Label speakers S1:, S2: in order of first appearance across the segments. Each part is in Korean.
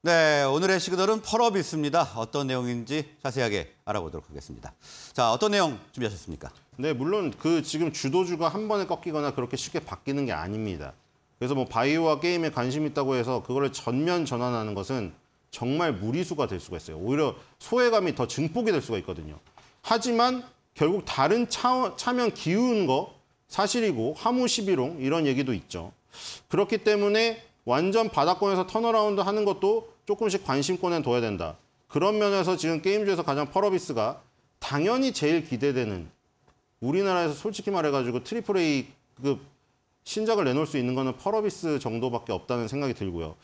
S1: 네, 오늘의 시그널은 펄업있습니다 이 어떤 내용인지 자세하게 알아보도록 하겠습니다. 자, 어떤 내용 준비하셨습니까? 네, 물론 그 지금 주도주가 한 번에 꺾이거나 그렇게 쉽게 바뀌는 게 아닙니다. 그래서 뭐 바이오와 게임에 관심 있다고 해서 그거를 전면 전환하는 것은 정말 무리수가 될 수가 있어요. 오히려 소외감이 더 증폭이 될 수가 있거든요. 하지만 결국 다른 차, 차면 기운거 사실이고 하무 11홍 이런 얘기도 있죠. 그렇기 때문에 완전 바닥권에서 턴어라운드 하는 것도 조금씩 관심권에 둬야 된다. 그런 면에서 지금 게임주에서 가장 펄어비스가 당연히 제일 기대되는 우리나라에서 솔직히 말해가지고 트리플 A급 신작을 내놓을 수 있는 거는 펄어비스 정도밖에 없다는 생각이 들고요.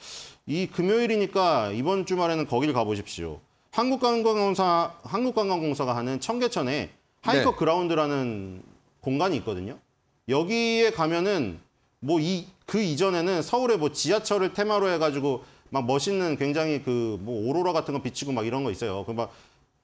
S1: 이 금요일이니까 이번 주말에는 거길 가보십시오. 한국관광공사, 한국관광공사가 하는 청계천에 하이커 네. 그라운드라는 공간이 있거든요. 여기에 가면은 뭐이그 이전에는 서울에 뭐 지하철을 테마로 해가지고 막 멋있는 굉장히 그 뭐 오로라 같은 거 비치고 막 이런 거 있어요. 그 막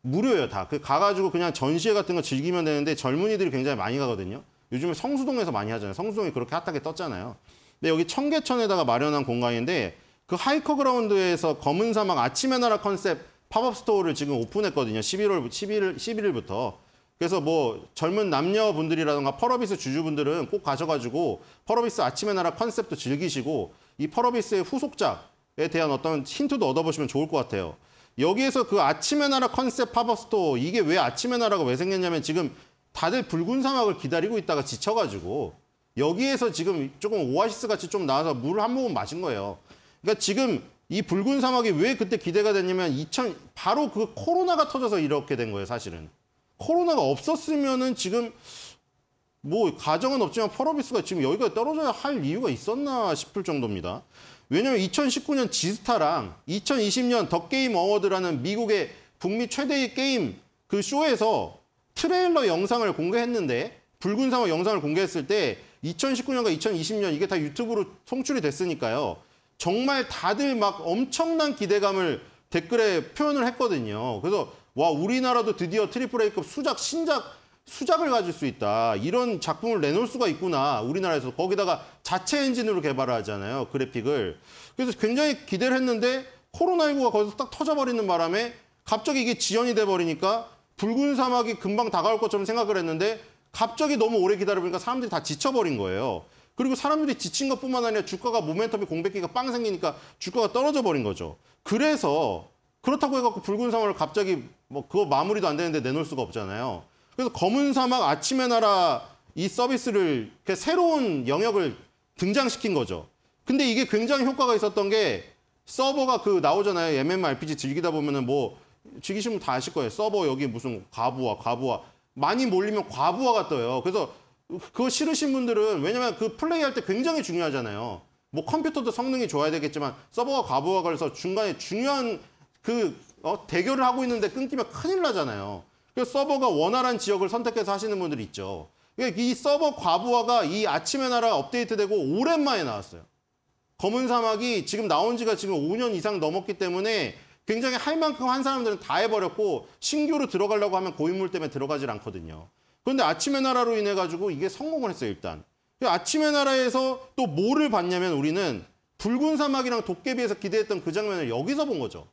S1: 무료예요 다. 그 가가지고 그냥 전시회 같은 거 즐기면 되는데 젊은이들이 굉장히 많이 가거든요. 요즘에 성수동에서 많이 하잖아요. 성수동이 그렇게 핫하게 떴잖아요. 근데 여기 청계천에다가 마련한 공간인데 그 하이커 그라운드에서 검은 사막 아침의 나라 컨셉 팝업 스토어를 지금 오픈했거든요. 11월 11일 11일부터. 그래서 뭐 젊은 남녀분들이라든가 펄어비스 주주분들은 꼭 가셔가지고 펄어비스 아침의 나라 컨셉도 즐기시고 이 펄어비스의 후속작에 대한 어떤 힌트도 얻어보시면 좋을 것 같아요. 여기에서 그 아침의 나라 컨셉 팝업스토어 이게 왜 아침의 나라가 왜 생겼냐면 지금 다들 붉은 사막을 기다리고 있다가 지쳐가지고 여기에서 지금 조금 오아시스 같이 좀 나와서 물 한 모금 마신 거예요. 그러니까 지금 이 붉은 사막이 왜 그때 기대가 됐냐면 2000 바로 그 코로나가 터져서 이렇게 된 거예요, 사실은. 코로나가 없었으면은 지금 뭐 가정은 없지만 펄어비스가 지금 여기가 떨어져야 할 이유가 있었나 싶을 정도입니다. 왜냐하면 2019년 지스타랑 2020년 더 게임 어워드라는 미국의 북미 최대의 게임 그 쇼에서 트레일러 영상을 공개했는데 붉은 상어 영상을 공개했을 때 2019년과 2020년 이게 다 유튜브로 송출이 됐으니까요. 정말 다들 막 엄청난 기대감을 댓글에 표현을 했거든요. 그래서 와 우리나라도 드디어 트리플 A급 수작 신작 수작을 가질 수 있다. 이런 작품을 내놓을 수가 있구나. 우리나라에서 거기다가 자체 엔진으로 개발 하잖아요. 그래픽을. 그래서 굉장히 기대를 했는데 코로나19가 거기서 딱 터져버리는 바람에 갑자기 이게 지연이 돼버리니까 붉은 사막이 금방 다가올 것처럼 생각을 했는데 갑자기 너무 오래 기다려보니까 사람들이 다 지쳐버린 거예요. 그리고 사람들이 지친 것뿐만 아니라 주가가 모멘텀이 공백기가 빵 생기니까 주가가 떨어져 버린 거죠. 그래서 그렇다고 해갖고 붉은 사막을 갑자기 뭐 그거 마무리도 안 되는데 내놓을 수가 없잖아요. 그래서 검은 사막 아침의 나라 이 서비스를 새로운 영역을 등장시킨 거죠. 근데 이게 굉장히 효과가 있었던 게 서버가 그 나오잖아요. MMORPG 즐기다 보면은 뭐 즐기시면 다 아실 거예요. 서버 여기 무슨 과부하, 과부하. 많이 몰리면 과부하가 떠요. 그래서 그거 싫으신 분들은 왜냐면 그 플레이할 때 굉장히 중요하잖아요. 뭐 컴퓨터도 성능이 좋아야 되겠지만 서버가 과부하가 그래서 중간에 중요한 그 어, 대결을 하고 있는데 끊기면 큰일 나잖아요. 그서버가 원활한 지역을 선택해서 하시는 분들 있죠. 그 이 서버 과부하가 이 아침의 나라 업데이트되고 오랜만에 나왔어요. 검은 사막이 지금 나온 지가 지금 5년 이상 넘었기 때문에 굉장히 할 만큼 한 사람들은 다 해버렸고 신규로 들어가려고 하면 고인물 때문에 들어가질 않거든요. 그런데 아침의 나라로 인해 가지고 이게 성공을 했어요 일단. 그 아침의 나라에서 또 뭐를 봤냐면 우리는 붉은 사막이랑 도깨비에서 기대했던 그 장면을 여기서 본 거죠.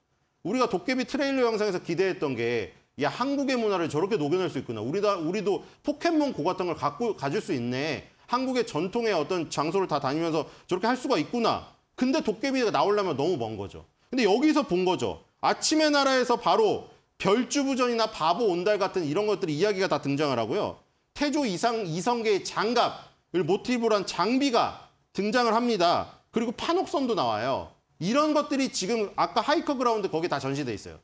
S1: 우리가 도깨비 트레일러 영상에서 기대했던 게 야, 한국의 문화를 저렇게 녹여낼 수 있구나. 우리다, 우리도 포켓몬 고 같은 걸 갖고, 가질 수 있네. 한국의 전통의 어떤 장소를 다 다니면서 저렇게 할 수가 있구나. 근데 도깨비가 나오려면 너무 먼 거죠. 근데 여기서 본 거죠. 아침의 나라에서 바로 별주부전이나 바보 온달 같은 이런 것들이 이야기가 다 등장을 하고요. 태조 이상 이성계의 장갑을 모티브로 한 장비가 등장을 합니다. 그리고 판옥선도 나와요. 이런 것들이 지금 아까 하이커 그라운드 거기 다 전시돼 있어요.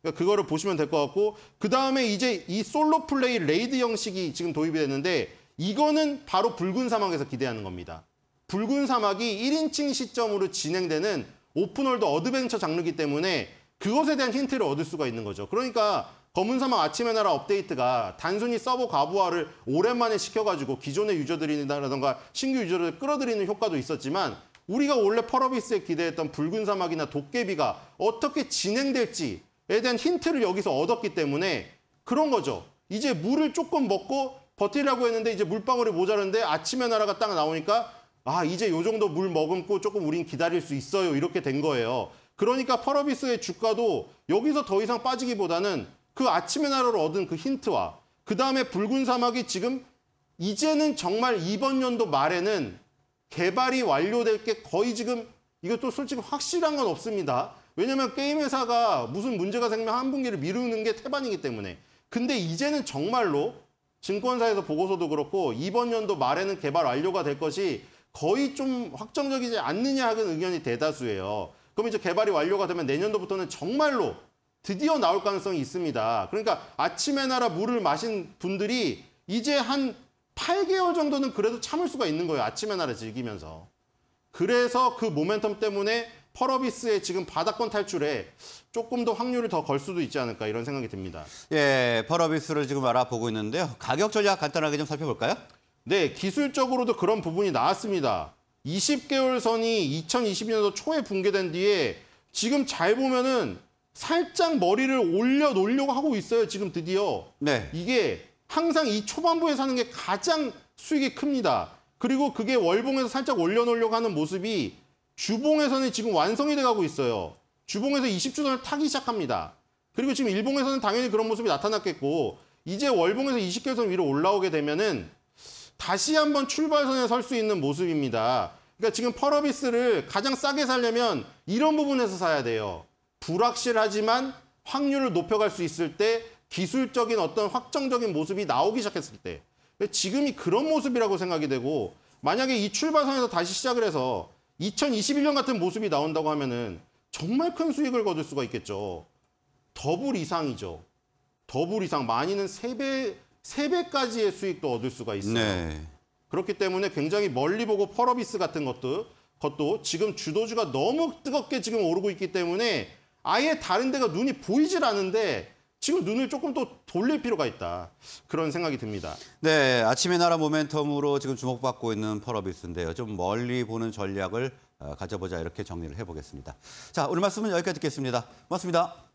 S1: 그러니까 거를 보시면 될 것 같고 그 다음에 이제 이 솔로 플레이 레이드 형식이 지금 도입이 됐는데 이거는 바로 붉은 사막에서 기대하는 겁니다. 붉은 사막이 1인칭 시점으로 진행되는 오픈월드 어드벤처 장르기 때문에 그것에 대한 힌트를 얻을 수가 있는 거죠. 그러니까 검은 사막 아침의 나라 업데이트가 단순히 서버 과부하를 오랜만에 시켜가지고 기존의 유저들이라던가 신규 유저를 끌어들이는 효과도 있었지만 우리가 원래 펄어비스에 기대했던 붉은 사막이나 도깨비가 어떻게 진행될지에 대한 힌트를 여기서 얻었기 때문에 그런 거죠. 이제 물을 조금 먹고 버티려고 했는데 이제 물방울이 모자른데 아침에 나라가 딱 나오니까 아 이제 요 정도 물 머금고 조금 우린 기다릴 수 있어요 이렇게 된 거예요. 그러니까 펄어비스의 주가도 여기서 더 이상 빠지기보다는 그 아침의 나라를 얻은 그 힌트와 그 다음에 붉은 사막이 지금 이제는 정말 이번 연도 말에는 개발이 완료될 게 거의 지금 이것도 솔직히 확실한 건 없습니다. 왜냐면 게임 회사가 무슨 문제가 생기면 한 분기를 미루는 게 태반이기 때문에. 근데 이제는 정말로 증권사에서 보고서도 그렇고 이번 연도 말에는 개발 완료가 될 것이 거의 좀 확정적이지 않느냐 하는 의견이 대다수예요. 그럼 이제 개발이 완료가 되면 내년도부터는 정말로 드디어 나올 가능성이 있습니다. 그러니까 아침에 나라 물을 마신 분들이 이제 한 8개월 정도는 그래도 참을 수가 있는 거예요. 아침 에나를 즐기면서. 그래서 그 모멘텀 때문에 펄어비스의 지금 바닥권 탈출에 조금 더 확률을 더 걸 수도 있지 않을까 이런 생각이 듭니다. 예, 펄어비스를 지금 알아보고 있는데요. 가격 전략 간단하게 좀 살펴볼까요? 네, 기술적으로도 그런 부분이 나왔습니다. 20개월 선이 2020년도 초에 붕괴된 뒤에 지금 잘 보면은 살짝 머리를 올려 놓으려고 하고 있어요. 지금 드디어. 네. 이게 항상 이 초반부에 사는 게 가장 수익이 큽니다. 그리고 그게 월봉에서 살짝 올려놓으려고 하는 모습이 주봉에서는 지금 완성이 돼가고 있어요. 주봉에서 20주선을 타기 시작합니다. 그리고 지금 일봉에서는 당연히 그런 모습이 나타났겠고 이제 월봉에서 20개선 위로 올라오게 되면은 다시 한번 출발선에 설 수 있는 모습입니다. 그러니까 지금 펄어비스를 가장 싸게 살려면 이런 부분에서 사야 돼요. 불확실하지만 확률을 높여갈 수 있을 때 기술적인 어떤 확정적인 모습이 나오기 시작했을 때 지금이 그런 모습이라고 생각이 되고 만약에 이 출발선에서 다시 시작을 해서 2021년 같은 모습이 나온다고 하면은 정말 큰 수익을 거둘 수가 있겠죠. 더블 이상이죠. 더블 이상 많이는 3배세배까지의 수익도 얻을 수가 있어요. 네. 그렇기 때문에 굉장히 멀리 보고 펄어비스 같은 것도 것도 지금 주도주가 너무 뜨겁게 지금 오르고 있기 때문에 아예 다른 데가 눈이 보이질 않은데 지금 눈을 조금 또 돌릴 필요가 있다. 그런 생각이 듭니다. 네, 아침에 나라 모멘텀으로 지금 주목받고 있는 펄어비스인데요. 좀 멀리 보는 전략을 어, 가져보자 이렇게 정리를 해보겠습니다. 자, 오늘 말씀은 여기까지 듣겠습니다. 고맙습니다.